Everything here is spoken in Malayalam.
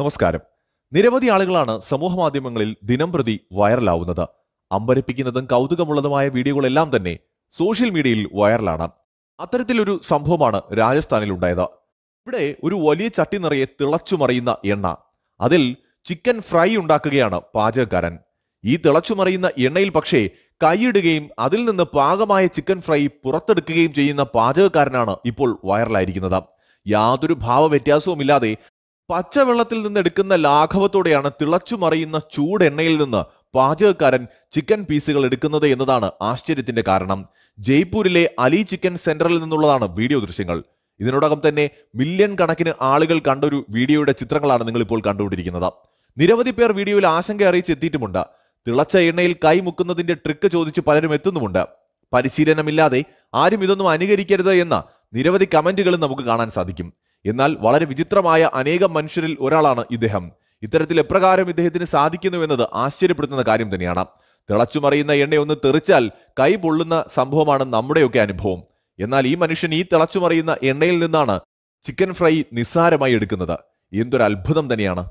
നമസ്കാരം നിരവധി ആളുകളാണ് സമൂഹ മാധ്യമങ്ങളിൽ ദിനം പ്രതി വൈറലാവുന്നത് അമ്പരപ്പിക്കുന്നതും കൗതുകമുള്ളതുമായ വീഡിയോകളെല്ലാം തന്നെ സോഷ്യൽ മീഡിയയിൽ വൈറലാണ് അത്തരത്തിലൊരു സംഭവമാണ് രാജസ്ഥാനിൽ ഉണ്ടായത് ഇവിടെ ഒരു വലിയ ചട്ടി നിറയെ തിളച്ചുമറിയുന്ന എണ്ണ അതിൽ ചിക്കൻ ഫ്രൈ ഉണ്ടാക്കുകയാണ് പാചകക്കാരൻ ഈ തിളച്ചുമറിയുന്ന എണ്ണയിൽ പക്ഷേ കൈയിടുകയും അതിൽ നിന്ന് പാകമായ ചിക്കൻ ഫ്രൈ പുറത്തെടുക്കുകയും ചെയ്യുന്ന പാചകക്കാരനാണ് ഇപ്പോൾ വൈറലായിരിക്കുന്നത് യാതൊരു ഭാവ ഇല്ലാതെ പച്ചവെള്ളത്തിൽ നിന്ന് എടുക്കുന്ന ലാഘവത്തോടെയാണ് ചൂട് ചൂടെണ്ണയിൽ നിന്ന് പാചകക്കാരൻ ചിക്കൻ പീസുകൾ എടുക്കുന്നത് എന്നതാണ് ആശ്ചര്യത്തിന്റെ കാരണം ജയ്പൂരിലെ അലി ചിക്കൻ സെന്ററിൽ നിന്നുള്ളതാണ് വീഡിയോ ദൃശ്യങ്ങൾ ഇതിനോടകം തന്നെ മില്യൺ കണക്കിന് ആളുകൾ കണ്ടൊരു വീഡിയോയുടെ ചിത്രങ്ങളാണ് നിങ്ങൾ ഇപ്പോൾ കണ്ടുകൊണ്ടിരിക്കുന്നത് നിരവധി പേർ വീഡിയോയിൽ ആശങ്ക അറിയിച്ചെത്തിയിട്ടുമുണ്ട് തിളച്ച എണ്ണയിൽ കൈമുക്കുന്നതിന്റെ ട്രിക്ക് ചോദിച്ച് പലരും എത്തുന്നുമുണ്ട് പരിശീലനമില്ലാതെ ആരും ഇതൊന്നും അനുകരിക്കരുത് എന്ന നിരവധി കമന്റുകളും നമുക്ക് കാണാൻ സാധിക്കും എന്നാൽ വളരെ വിചിത്രമായ അനേകം മനുഷ്യരിൽ ഒരാളാണ് ഇദ്ദേഹം ഇത്തരത്തിൽ എപ്രകാരം ഇദ്ദേഹത്തിന് സാധിക്കുന്നു എന്നത് ആശ്ചര്യപ്പെടുത്തുന്ന കാര്യം തന്നെയാണ് തിളച്ചുമറിയുന്ന എണ്ണയൊന്ന് തെറിച്ചാൽ കൈ പൊള്ളുന്ന സംഭവമാണ് നമ്മുടെയൊക്കെ അനുഭവം എന്നാൽ ഈ മനുഷ്യൻ ഈ തിളച്ചുമറിയുന്ന എണ്ണയിൽ നിന്നാണ് ചിക്കൻ ഫ്രൈ നിസ്സാരമായി എടുക്കുന്നത് എന്തൊരു അത്ഭുതം തന്നെയാണ്